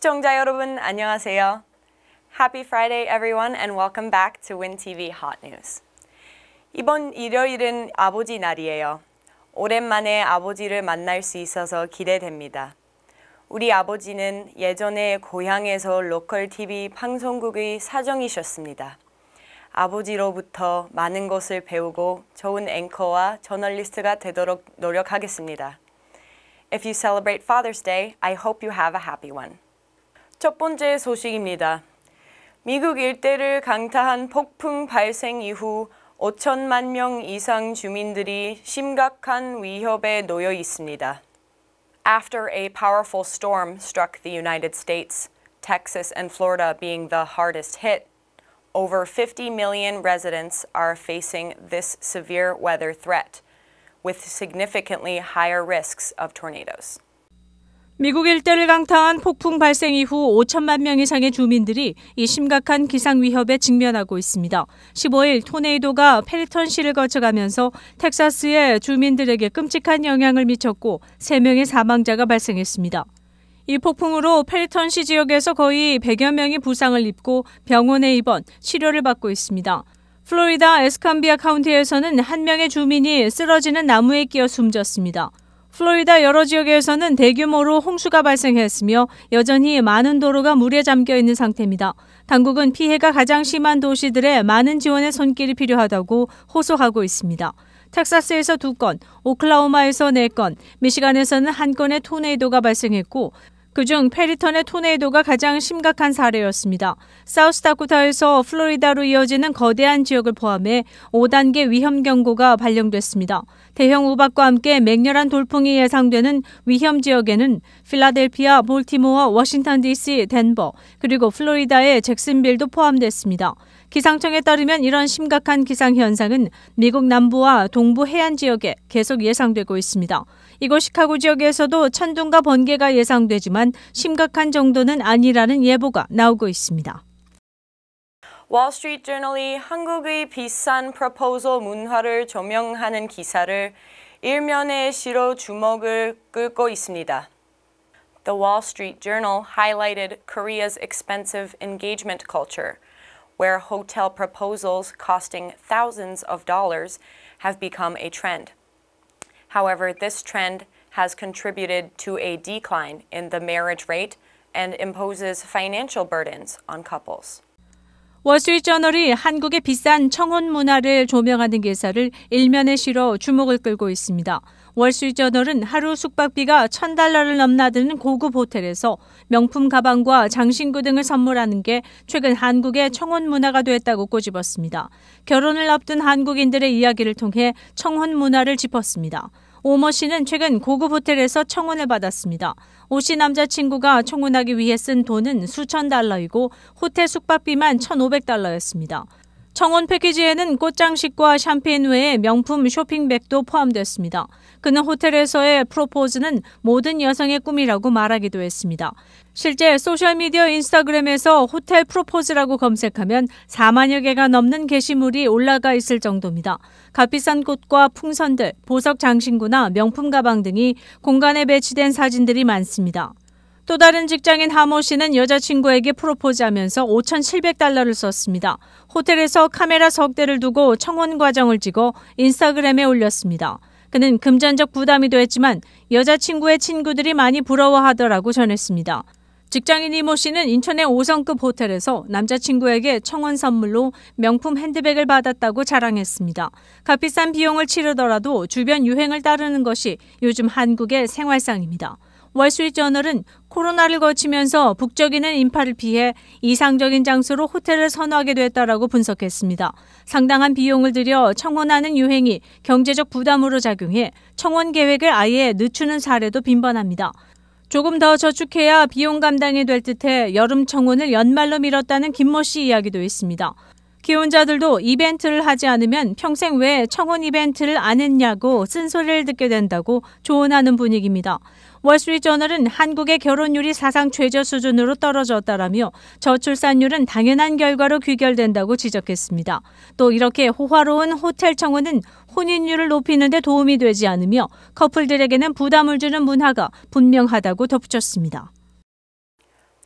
시청자 여러분 안녕하세요. Happy Friday everyone and welcome back to WinTV Hot News. 이번 일요일은 아버지 날이에요. 오랜만에 아버지를 만날 수 있어서 기대됩니다. 우리 아버지는 예전에 고향에서 로컬 TV 방송국의 사정이셨습니다. 아버지로부터 많은 것을 배우고 좋은 앵커와 저널리스트가 되도록 노력하겠습니다. If you celebrate Father's Day, I hope you have a happy one. 첫 번째 소식입니다. 미국 일대를 강타한 폭풍 발생 이후 5천만 명 이상 주민들이 심각한 위협에 놓여 있습니다. After a powerful storm struck the United States, Texas and Florida being the hardest hit, over 50 million residents are facing this severe weather threat, with significantly higher risks of tornadoes. 미국 일대를 강타한 폭풍 발생 이후 5천만 명 이상의 주민들이 이 심각한 기상 위협에 직면하고 있습니다. 15일 토네이도가 페리턴시를 거쳐가면서 텍사스의 주민들에게 끔찍한 영향을 미쳤고 3명의 사망자가 발생했습니다. 이 폭풍으로 페리턴시 지역에서 거의 100여 명이 부상을 입고 병원에 입원, 치료를 받고 있습니다. 플로리다 에스캄비아 카운티에서는 한 명의 주민이 쓰러지는 나무에 끼어 숨졌습니다. 플로리다 여러 지역에서는 대규모로 홍수가 발생했으며 여전히 많은 도로가 물에 잠겨 있는 상태입니다. 당국은 피해가 가장 심한 도시들의 많은 지원의 손길이 필요하다고 호소하고 있습니다. 텍사스에서 두건 오클라호마에서 네건 미시간에서는 한건의 토네이도가 발생했고 그 중 페리턴의 토네이도가 가장 심각한 사례였습니다. 사우스다코타에서 플로리다로 이어지는 거대한 지역을 포함해 5단계 위험 경고가 발령됐습니다. 대형 우박과 함께 맹렬한 돌풍이 예상되는 위험 지역에는 필라델피아, 볼티모어, 워싱턴 DC, 덴버, 그리고 플로리다의 잭슨빌도 포함됐습니다. 기상청에 따르면 이런 심각한 기상 현상은 미국 남부와 동부 해안 지역에 계속 예상되고 있습니다. 이곳 시카고 지역에서도 천둥과 번개가 예상되지만 심각한 정도는 아니라는 예보가 나오고 있습니다. 월스트리트 저널이 한국의 비싼 문화를 조명하는 기사를 일면에 실어 주목을 끌고 있습니다. The Wall Street Journal highlighted Korea's expensive engagement culture, where hotel proposals costing thousands of dollars have become a trend. However, this trend has contributed to a decline in the marriage rate and imposes financial burdens on couples. 월스트리트저널이 한국의 비싼 청혼 문화를 조명하는 기사를 일면에 실어 주목을 끌고 있습니다. 월스트리트저널은 하루 숙박비가 천달러를 넘나드는 고급 호텔에서 명품 가방과 장신구 등을 선물하는 게 최근 한국의 청혼 문화가 됐다고 꼬집었습니다. 결혼을 앞둔 한국인들의 이야기를 통해 청혼 문화를 짚었습니다. 오머 씨는 최근 고급 호텔에서 청혼을 받았습니다. 오씨 남자친구가 청혼하기 위해 쓴 돈은 수천 달러이고 호텔 숙박비만 1,500달러였습니다. 청혼 패키지에는 꽃장식과 샴페인 외에 명품 쇼핑백도 포함됐습니다. 그는 호텔에서의 프로포즈는 모든 여성의 꿈이라고 말하기도 했습니다. 실제 소셜미디어 인스타그램에서 호텔 프로포즈라고 검색하면 4만여 개가 넘는 게시물이 올라가 있을 정도입니다. 값비싼 꽃과 풍선들, 보석 장신구나 명품 가방 등이 공간에 배치된 사진들이 많습니다. 또 다른 직장인 하모 씨는 여자친구에게 프로포즈하면서 5,700달러를 썼습니다. 호텔에서 카메라 석 대를 두고 청혼 과정을 찍어 인스타그램에 올렸습니다. 그는 금전적 부담이 됐지만 여자친구의 친구들이 많이 부러워하더라고 전했습니다. 직장인 이모 씨는 인천의 5성급 호텔에서 남자친구에게 청혼 선물로 명품 핸드백을 받았다고 자랑했습니다. 값비싼 비용을 치르더라도 주변 유행을 따르는 것이 요즘 한국의 생활상입니다. 월스트리트저널은 코로나를 거치면서 북적이는 인파를 피해 이상적인 장소로 호텔을 선호하게 됐다라고 분석했습니다. 상당한 비용을 들여 청원하는 유행이 경제적 부담으로 작용해 청원 계획을 아예 늦추는 사례도 빈번합니다. 조금 더 저축해야 비용 감당이 될 듯해 여름 청혼을 연말로 미뤘다는 김모 씨 이야기도 있습니다. 기혼자들도 이벤트를 하지 않으면 평생 왜 청혼 이벤트를 안 했냐고 쓴소리를 듣게 된다고 조언하는 분위기입니다. 월스트리트저널은 한국의 결혼율이 사상 최저 수준으로 떨어졌다라며 저출산율은 당연한 결과로 귀결된다고 지적했습니다. 또 이렇게 호화로운 호텔 청혼은 혼인율을 높이는 데 도움이 되지 않으며 커플들에게는 부담을 주는 문화가 분명하다고 덧붙였습니다.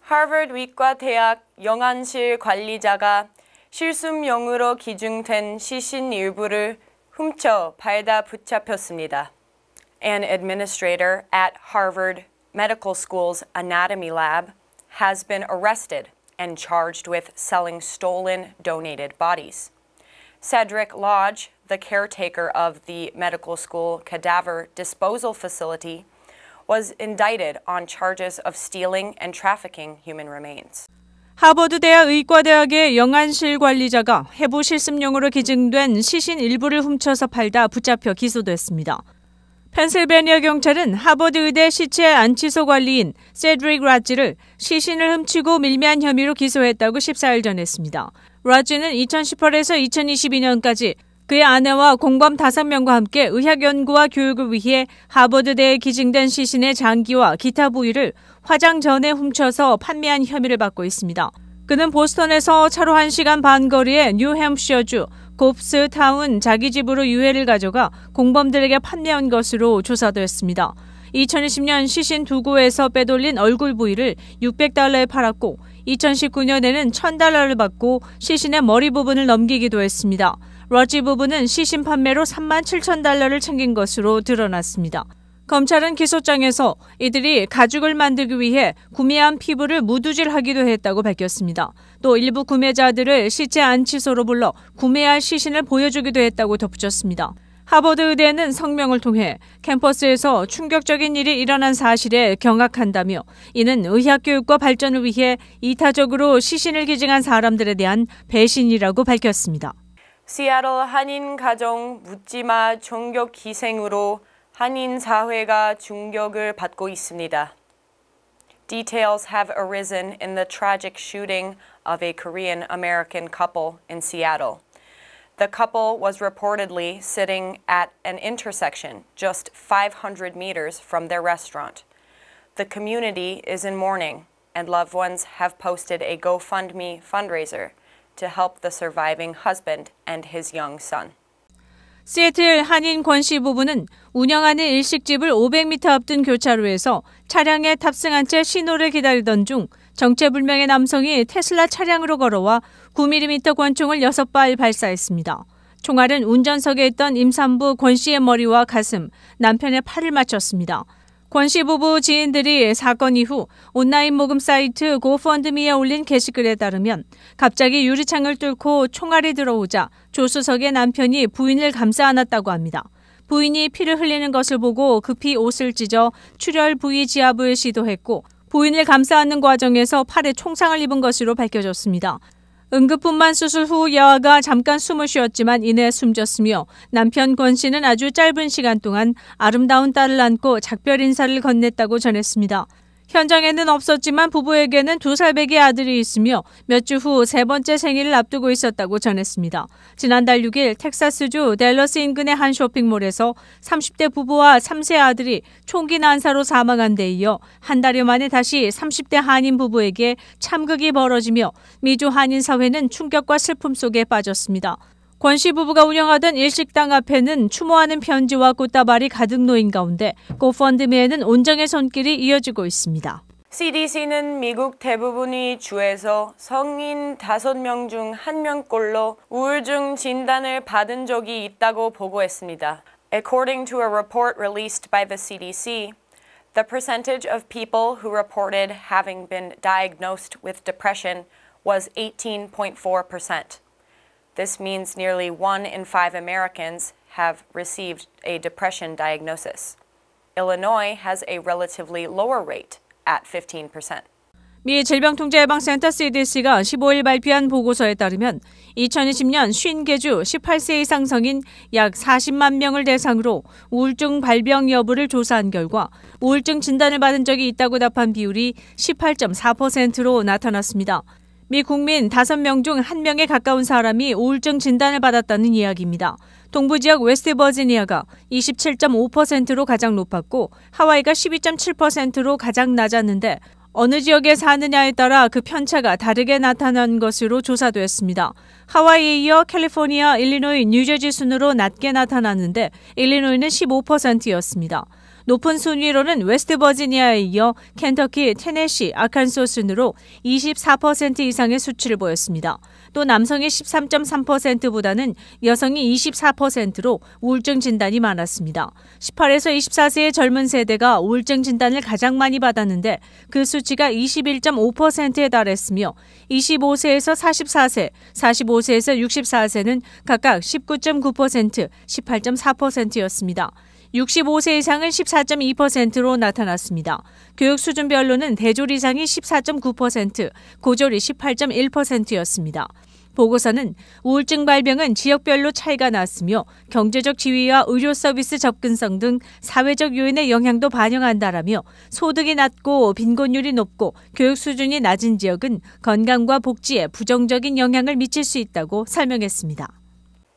하버드 위과 대학 영안실 관리자가 실숨용으로 기증된 시신 일부를 훔쳐 발다 붙잡혔습니다. and administrator at Harvard Medical School's anatomy lab, has been arrested and charged with selling stolen donated bodies. Cedric Lodge, the caretaker of the medical school cadaver disposal facility, was indicted on charges of stealing and trafficking human remains. 하버드대학 의과대학의 영안실 관리자가 해부 실습용으로 기증된 시신 일부를 훔쳐서 팔다 붙잡혀 기소됐습니다. 펜실베니아 경찰은 하버드 의대 시체 안치소 관리인 세드릭 라지를 시신을 훔치고 밀매한 혐의로 기소했다고 14일 전했습니다. 라지는 2018에서 2022년까지 그의 아내와 공범 5명과 함께 의학연구와 교육을 위해 하버드대에 기증된 시신의 장기와 기타 부위를 화장 전에 훔쳐서 판매한 혐의를 받고 있습니다. 그는 보스턴에서 차로 1시간 반 거리의 뉴햄프셔주 곱스타운 자기 집으로 유해를 가져가 공범들에게 판매한 것으로 조사됐습니다. 2020년 시신 두고에서 빼돌린 얼굴 부위를 600달러에 팔았고 2019년에는 1000달러를 받고 시신의 머리 부분을 넘기기도 했습니다. 러지 부부는 시신 판매로 3만 7천 달러를 챙긴 것으로 드러났습니다. 검찰은 기소장에서 이들이 가죽을 만들기 위해 구매한 피부를 무두질하기도 했다고 밝혔습니다. 또 일부 구매자들을 시체 안치소로 불러 구매할 시신을 보여주기도 했다고 덧붙였습니다. 하버드 의대는 성명을 통해 캠퍼스에서 충격적인 일이 일어난 사실에 경악한다며 이는 의학교육과 발전을 위해 이타적으로 시신을 기증한 사람들에 대한 배신이라고 밝혔습니다. 시애틀 한인 가정 묻지마 전격 희생으로 한인 사회가 충격을 받고 있습니다. Details have arisen in the tragic shooting of a Korean American couple in Seattle. The couple was reportedly sitting at an intersection just 500 meters from their restaurant. The community is in mourning, and loved ones have posted a GoFundMe fundraiser to help the surviving husband and his young son. 시애틀 한인 권씨 부부는 운영하는 일식집을 500m 앞둔 교차로에서 차량에 탑승한 채 신호를 기다리던 중 정체불명의 남성이 테슬라 차량으로 걸어와 9mm 권총을 6발 발사했습니다. 총알은 운전석에 있던 임산부 권 씨의 머리와 가슴, 남편의 팔을 맞췄습니다. 권씨 부부 지인들이 사건 이후 온라인 모금 사이트 고펀드미에 올린 게시글에 따르면 갑자기 유리창을 뚫고 총알이 들어오자 조수석의 남편이 부인을 감싸 안았다고 합니다. 부인이 피를 흘리는 것을 보고 급히 옷을 찢어 출혈 부위 지압을 시도했고 부인을 감싸 안는 과정에서 팔에 총상을 입은 것으로 밝혀졌습니다. 응급분만 수술 후 여아가 잠깐 숨을 쉬었지만 이내 숨졌으며 남편 권 씨는 아주 짧은 시간 동안 아름다운 딸을 안고 작별 인사를 건넸다고 전했습니다. 현장에는 없었지만 부부에게는 두 살배기 아들이 있으며 몇 주 후 세 번째 생일을 앞두고 있었다고 전했습니다. 지난달 6일 텍사스주 델러스 인근의 한 쇼핑몰에서 30대 부부와 3세 아들이 총기 난사로 사망한 데 이어 한 달여 만에 다시 30대 한인 부부에게 참극이 벌어지며 미주 한인 사회는 충격과 슬픔 속에 빠졌습니다. 권씨 부부가 운영하던 일식당 앞에는 추모하는 편지와 꽃다발이 가득 놓인 가운데 고펀드미에는 온정의 손길이 이어지고 있습니다. CDC는 미국 대부분의 주에서 성인 5명 중 1명꼴로 우울증 진단을 받은 적이 있다고 보고했습니다. According to a report released by the CDC, the percentage of people who reported having been diagnosed with depression was 18.4 percent. This means nearly one in five Americans have received a depression diagnosis. Illinois has a relatively lower rate at 15%. 미 질병통제예방센터 CDC가 15일 발표한 보고서에 따르면 2020년 50개주 18세 이상 성인 약 40만 명을 대상으로 우울증 발병 여부를 조사한 결과 우울증 진단을 받은 적이 있다고 답한 비율이 18.4%로 나타났습니다. 미 국민 5명 중 1명에 가까운 사람이 우울증 진단을 받았다는 이야기입니다. 동부 지역 웨스트 버지니아가 27.5%로 가장 높았고 하와이가 12.7%로 가장 낮았는데 어느 지역에 사느냐에 따라 그 편차가 다르게 나타난 것으로 조사되었습니다. 하와이에 이어 캘리포니아, 일리노이, 뉴저지 순으로 낮게 나타났는데 일리노이는 15%였습니다. 높은 순위로는 웨스트 버지니아에 이어 켄터키, 테네시, 아칸소 순으로 24% 이상의 수치를 보였습니다. 또 남성의 13.3%보다는 여성이 24%로 우울증 진단이 많았습니다. 18에서 24세의 젊은 세대가 우울증 진단을 가장 많이 받았는데 그 수치가 21.5%에 달했으며 25세에서 44세, 45세에서 64세는 각각 19.9%, 18.4%였습니다. 65세 이상은 14.2%로 나타났습니다. 교육 수준별로는 대졸 이상이 14.9%, 고졸이 18.1%였습니다. 보고서는 우울증 발병은 지역별로 차이가 났으며 경제적 지위와 의료 서비스 접근성 등 사회적 요인의 영향도 반영한다라며 소득이 낮고 빈곤율이 높고 교육 수준이 낮은 지역은 건강과 복지에 부정적인 영향을 미칠 수 있다고 설명했습니다.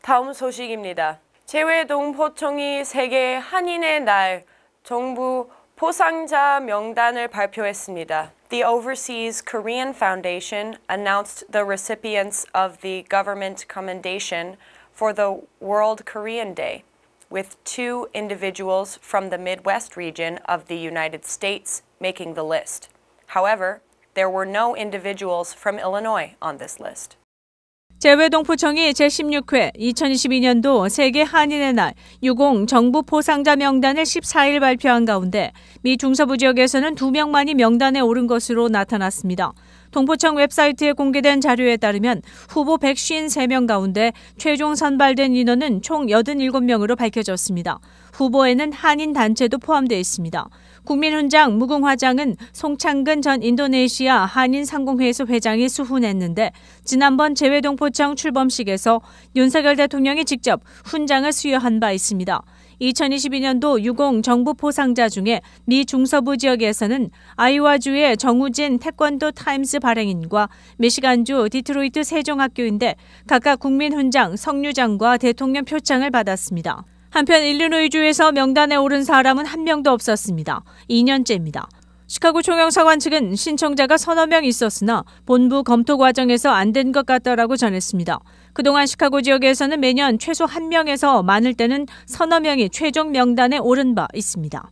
다음 소식입니다. 재외동포청이 세계 한인의 날 정부 포상자 명단을 발표했습니다. The Overseas Korean Foundation announced the recipients of the government commendation for the World Korean Day, with two individuals from the Midwest region of the United States making the list. However, there were no individuals from Illinois on this list. 재외동포청이 제16회 2022년도 세계 한인의 날 유공 정부 포상자 명단을 14일 발표한 가운데 미 중서부 지역에서는 두명만이 명단에 오른 것으로 나타났습니다. 동포청 웹사이트에 공개된 자료에 따르면 후보 153명 가운데 최종 선발된 인원은 총 87명으로 밝혀졌습니다. 후보에는 한인 단체도 포함되어 있습니다. 국민훈장 무궁화장은 송창근 전 인도네시아 한인상공회의소 회장이 수훈했는데 지난번 재외동포청 출범식에서 윤석열 대통령이 직접 훈장을 수여한 바 있습니다. 2022년도 유공 정부 포상자 중에 미 중서부 지역에서는 아이와주의 정우진 태권도 타임스 발행인과 미시간주 디트로이트 세종학교인데 각각 국민훈장, 성류장과 대통령 표창을 받았습니다. 한편 일리노이주에서 명단에 오른 사람은 한 명도 없었습니다. 2년째입니다. 시카고 총영사관 측은 신청자가 서너 명 있었으나 본부 검토 과정에서 안 된 것 같다라고 전했습니다. 그동안 시카고 지역에서는 매년 최소 한명에서 많을 때는 서너 명이 최종 명단에 오른 바 있습니다.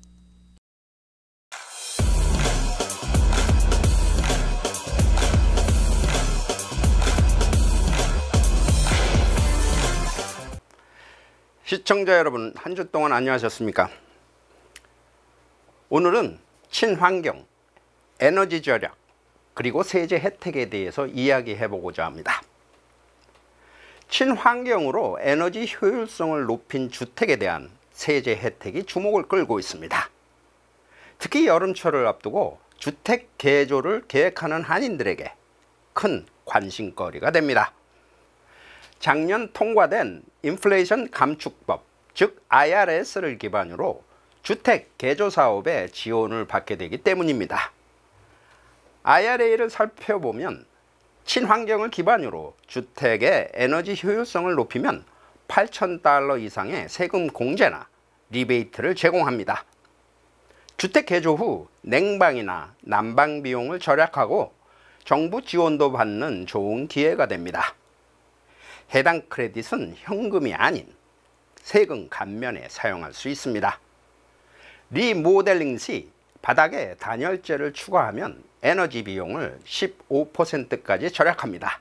시청자 여러분 한 주 동안 안녕하셨습니까 오늘은 친환경 에너지 절약 그리고 세제 혜택에 대해서 이야기해 보고자 합니다 친환경으로 에너지 효율성을 높인 주택에 대한 세제 혜택이 주목을 끌고 있습니다 특히 여름철을 앞두고 주택 개조를 계획하는 한인들에게 큰 관심거리가 됩니다 작년 통과된 인플레이션 감축법 즉 IRS를 기반으로 주택 개조 사업에 지원을 받게 되기 때문입니다. IRA를 살펴보면 친환경을 기반으로 주택의 에너지 효율성을 높이면 8,000달러 이상의 세금 공제나 리베이트를 제공합니다. 주택 개조 후 냉방이나 난방 비용을 절약하고 정부 지원도 받는 좋은 기회가 됩니다. 해당 크레딧은 현금이 아닌 세금 감면에 사용할 수 있습니다. 리모델링 시 바닥에 단열재를 추가하면 에너지 비용을 15%까지 절약합니다.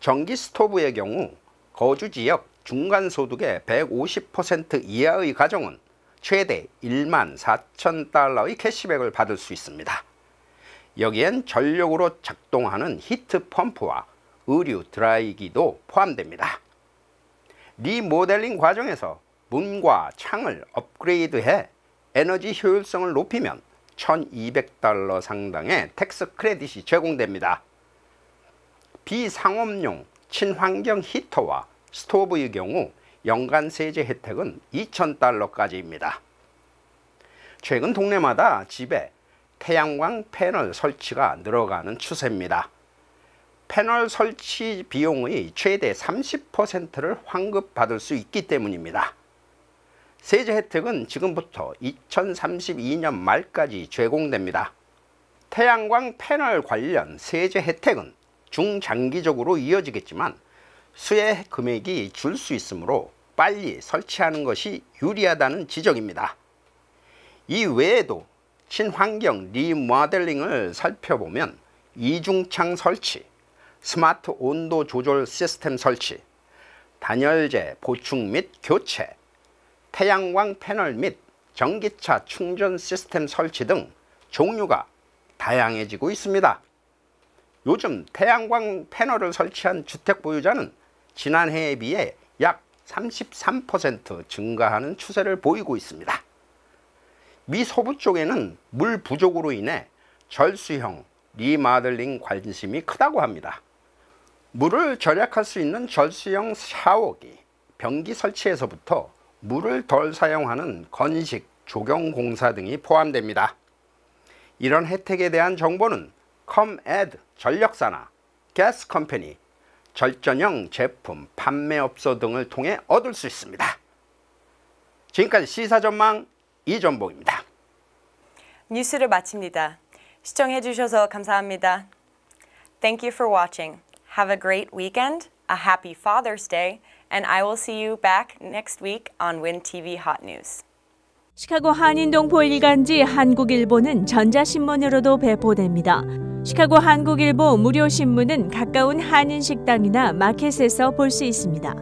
전기 스토브의 경우 거주지역 중간소득의 150% 이하의 가정은 최대 1만 4천 달러의 캐시백을 받을 수 있습니다. 여기엔 전력으로 작동하는 히트 펌프와 의류, 드라이기도 포함됩니다. 리모델링 과정에서 문과 창을 업그레이드해 에너지 효율성을 높이면 1200달러 상당의 텍스 크레딧이 제공됩니다. 비상업용 친환경 히터와 스토브의 경우 연간 세제 혜택은 2000달러까지입니다. 최근 동네마다 집에 태양광 패널 설치가 늘어가는 추세입니다. 패널 설치 비용의 최대 30%를 환급받을 수 있기 때문입니다. 세제 혜택은 지금부터 2032년 말까지 제공됩니다. 태양광 패널 관련 세제 혜택은 중장기적으로 이어지겠지만 수혜 금액이 줄 수 있으므로 빨리 설치하는 것이 유리하다는 지적입니다. 이 외에도 친환경 리모델링을 살펴보면 이중창 설치, 스마트 온도 조절 시스템 설치, 단열재 보충 및 교체, 태양광 패널 및 전기차 충전 시스템 설치 등 종류가 다양해지고 있습니다. 요즘 태양광 패널을 설치한 주택 보유자는 지난해에 비해 약 33% 증가하는 추세를 보이고 있습니다. 미서부 쪽에는 물 부족으로 인해 절수형 리마들링 관심이 크다고 합니다. 물을 절약할 수 있는 절수형 샤워기, 변기 설치에서부터 물을 덜 사용하는 건식, 조경공사 등이 포함됩니다. 이런 혜택에 대한 정보는 컴에드 전력사나 가스컴퍼니, 절전형 제품 판매업소 등을 통해 얻을 수 있습니다. 지금까지 시사전망 이전복입니다. 뉴스를 마칩니다. 시청해주셔서 감사합니다. Thank you for watching. Have a great weekend, a happy Father's Day, and I will see you back next week on Win TV Hot News. 시카고 한인동 보일간지 한국일보는 전자신문으로도 배포됩니다. 시카고 한국일보 무료신문은 가까운 한인식당이나 마켓에서 볼 수 있습니다.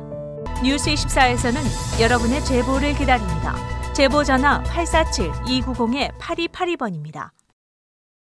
뉴스24에서는 여러분의 제보를 기다립니다. 제보 전화 847-290-8282번입니다.